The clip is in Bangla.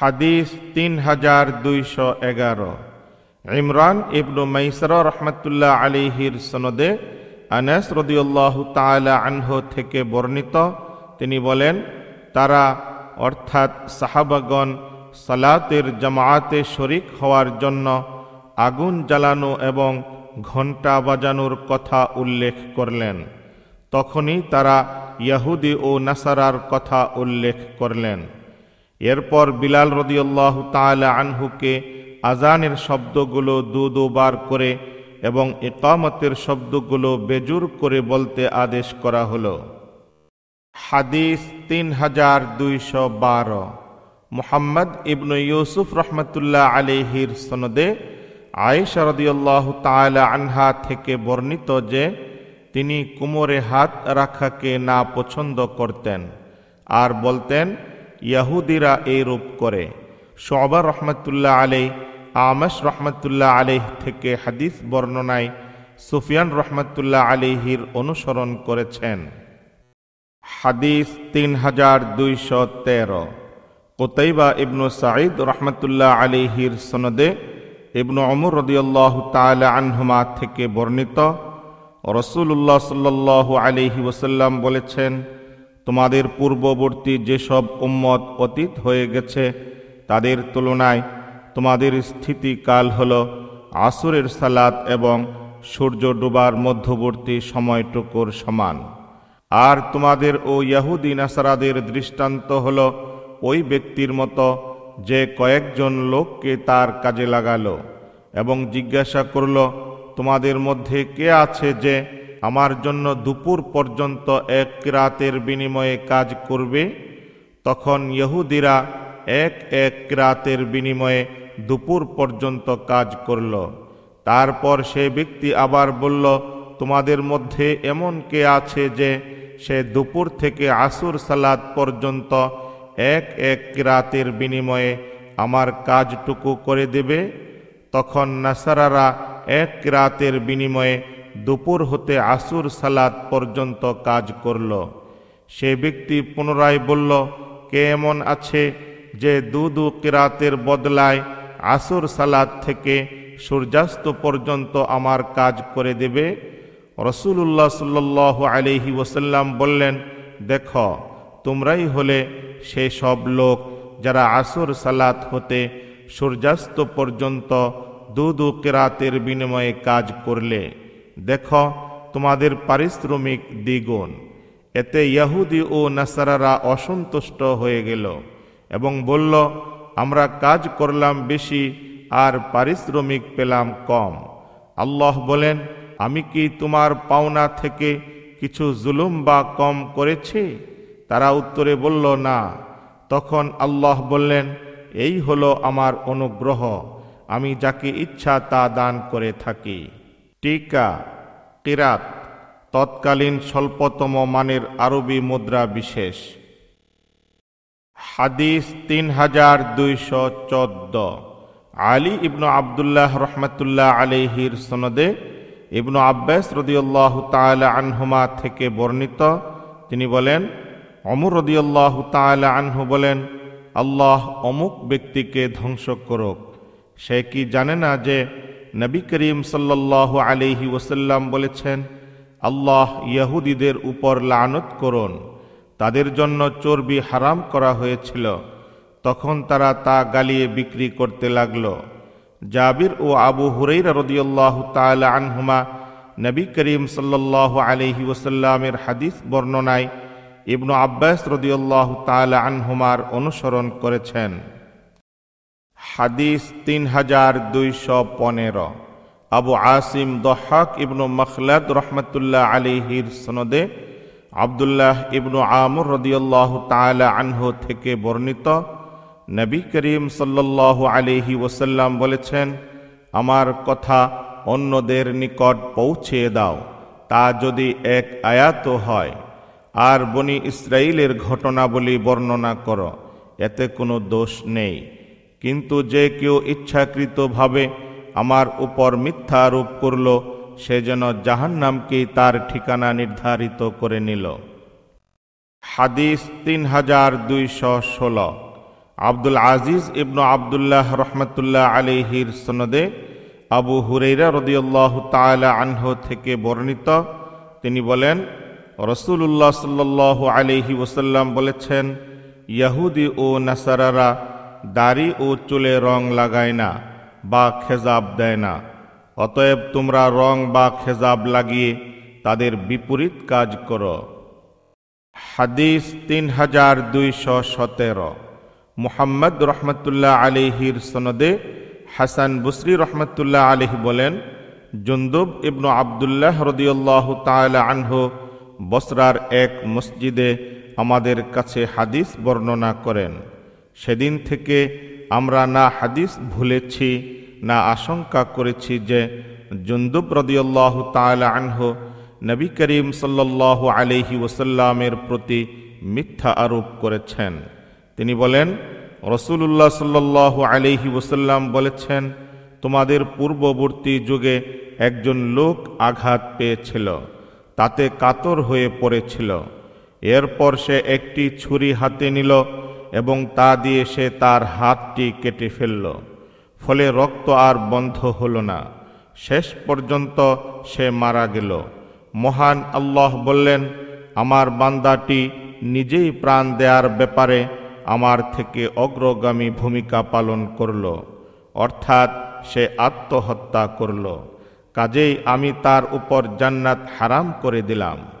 হাদিস তিন হাজার দুইশো এগারো ইমরান ইবনু মাইসর রহমতুল্লাহ আলিহির সনদে আনাস রদিউল্লাহ তালা আনহ থেকে বর্ণিত তিনি বলেন তারা অর্থাৎ সাহাবাগন সালাতের জামায়াতে শরিক হওয়ার জন্য আগুন জ্বালানো এবং ঘণ্টা বাজানোর কথা উল্লেখ করলেন তখনই তারা ইয়াহুদি ও নাসারার কথা উল্লেখ করলেন এরপর বিলাল রদিউল্লাহ তালা আনহুকে আজানের শব্দগুলো দু দুবার করে এবং একামতের শব্দগুলো বেজুর করে বলতে আদেশ করা হল হাদিস তিন হাজার দুইশো বারো মোহাম্মদ ইবনু ইউসুফ রহমতুল্লাহ আলিহির সনদে আয়েশা রদিউল্লাহ তালা আনহা থেকে বর্ণিত যে তিনি কোমরে হাত রাখাকে না পছন্দ করতেন আর বলতেন ইয়াহুদিরা এই রূপ করে শোবা রহমতুল্লাহ আলী আমাস রহমতুল্লাহ আলিহ থেকে হাদিস বর্ণনায় সুফিয়ান রহমতুল্লাহ আলিহির অনুসরণ করেছেন হাদিস তিন হাজার দুইশো তেরো কোতাইবা ইবনু সাঈদ রহমতুল্লাহ আলিহির সনদে ইবনু অমর রদিয়াল্লাহ তালা আনহুমা থেকে বর্ণিত রসুল্লাহ সাল্লু আলিহি ওসাল্লাম বলেছেন তোমাদের পূর্ববর্তী যেসব উম্মত অতীত হয়ে গেছে তাদের তুলনায় তোমাদের স্থিতিকাল হল আসরের সালাত এবং সূর্য ডোবার মধ্যবর্তী সময়টুকুর সমান আর তোমাদের ও ইয়াহুদি নাসারাদের দৃষ্টান্ত হল ওই ব্যক্তির মতো যে কয়েকজন লোককে তার কাজে লাগালো এবং জিজ্ঞাসা করল তোমাদের মধ্যে কে আছে যে আমার জন্য দুপুর পর্যন্ত এক রাতের বিনিময়ে কাজ করবে তখন ইহুদিরা এক এক রাতের বিনিময়ে দুপুর পর্যন্ত কাজ করল তারপর সে ব্যক্তি আবার বলল তোমাদের মধ্যে এমন কে আছে যে সে দুপুর থেকে আসুর সালাদ পর্যন্ত এক এক রাতের বিনিময়ে আমার কাজটুকু করে দেবে তখন নাসারারা এক রাতের বিনিময়ে দুপুর হতে আসুর সালাদ পর্যন্ত কাজ করল সে ব্যক্তি পুনরায় বলল কে এমন আছে যে দু দু কিরাতের বদলায় আসুর সালাদ থেকে সূর্যাস্ত পর্যন্ত আমার কাজ করে দেবে রসুল্লাহ সাল্লাহ আলিহি ওসাল্লাম বললেন দেখ তোমরাই হলে সে সব লোক যারা আসর সালাত হতে সূর্যাস্ত পর্যন্ত দু দু কেরাতের বিনিময়ে কাজ করলে দেখ তোমাদের পারিশ্রমিক দ্বিগুণ এতে ইয়াহুদি ও নাসারারা অসন্তুষ্ট হয়ে গেল এবং বলল আমরা কাজ করলাম বেশি আর পারিশ্রমিক পেলাম কম আল্লাহ বলেন আমি কি তোমার পাওনা থেকে কিছু জুলুম বা কম করেছি তারা উত্তরে বলল না তখন আল্লাহ বললেন এই হলো আমার অনুগ্রহ আমি যাকে ইচ্ছা তা দান করে থাকি টিকা কিরাত তৎকালীন স্বল্পতম মানের আরবি মুদ্রা বিশেষ হাদিস তিন হাজার দুইশো চোদ্দ আলী ইবনু আবদুল্লাহ রহমতুল্লাহ আলিহির সনদে ইবনু আব্বাস রদিউল্লাহ তাল আনহুমা থেকে বর্ণিত তিনি বলেন অমর রদিউল্লাহ তাল আনহু বলেন আল্লাহ অমুক ব্যক্তিকে ধ্বংস করুক সে কি জানে না যে নবী করিম সাল্লাহ আলিহি ওসাল্লাম বলেছেন আল্লাহ ইয়াহুদীদের উপর লানত করুন তাদের জন্য চর্বি হারাম করা হয়েছিল তখন তারা তা গালিয়ে বিক্রি করতে লাগল জাবির ও আবু হুরেইরা রদিয়াল্লাহ তাল আনহুমা নবী করিম সাল্লাহ আলহি ওসাল্লামের হাদিস বর্ণনায় ইবনু আব্বাস রদিয়াল্লাহ তাল আনহুমার অনুসরণ করেছেন হাদিস তিন হাজার দুইশো পনেরো আবু আসিম দহাক ইবনু মখলাদ রহমতুল্লাহ আলিহির সনদে আবদুল্লাহ ইবনু আমর রদিয়াল্লাহ তালা আনহু থেকে বর্ণিত নবী করিম সাল্লাহ আলিহি ওসাল্লাম বলেছেন আমার কথা অন্যদের নিকট পৌঁছে দাও তা যদি এক আয়াত হয় আর বনি ইসরায়েলের ঘটনাবলী বর্ণনা করো এতে কোনো দোষ নেই কিন্তু যে কেউ ইচ্ছাকৃতভাবে আমার উপর মিথ্যা আরোপ করল সে যেন জাহান্নামকেই তার ঠিকানা নির্ধারিত করে নিল হাদিস তিন হাজার দুইশো ষোলো আব্দুল আজিজ ইবনু আবদুল্লাহ রহমতুল্লাহ আলিহির সনদে আবু হুরেরা রদিউল্লাহ তালা আনহ থেকে বর্ণিত তিনি বলেন রসুল্লাহ সাল্লাহ আলিহি ওসাল্লাম বলেছেন ইয়াহুদি ও নাসারারা দাড়ি ও চুলে রং লাগায় না বা খেজাব দেয় না অতএব তোমরা রং বা খেজাব লাগিয়ে তাদের বিপরীত কাজ করো হাদিস তিন হাজার দুইশো সতেরো মোহাম্মদ রহমতুল্লাহ আলিহির সনদে হাসান বুসরি রহমতুল্লাহ আলিহি বলেন জুন্দুব ইবনু আবদুল্লাহ রদিউল্লাহ তালা আনহু বসরার এক মসজিদে আমাদের কাছে হাদিস বর্ণনা করেন সেদিন থেকে আমরা না হাদিস ভুলেছি না আশঙ্কা করেছি যে জুন্দুব রদিয়াল্লাহ তাল আনহ নবী করিম সাল্লাহ আলহি ওসাল্লামের প্রতি মিথ্যা আরোপ করেছেন তিনি বলেন রসুল্লাহ সাল্লাহ আলহি ওসাল্লাম বলেছেন তোমাদের পূর্ববর্তী যুগে একজন লোক আঘাত পেয়েছিল তাতে কাতর হয়ে পড়েছিল এরপর সে একটি ছুরি হাতে নিল এবং তা দিয়ে সে তার হাতটি কেটে ফেলল ফলে রক্ত আর বন্ধ হল না শেষ পর্যন্ত সে মারা গেল মহান আল্লাহ বললেন আমার বান্দাটি নিজেই প্রাণ দেয়ার ব্যাপারে আমার থেকে অগ্রগামী ভূমিকা পালন করল অর্থাৎ সে আত্মহত্যা করল কাজেই আমি তার উপর জান্নাত হারাম করে দিলাম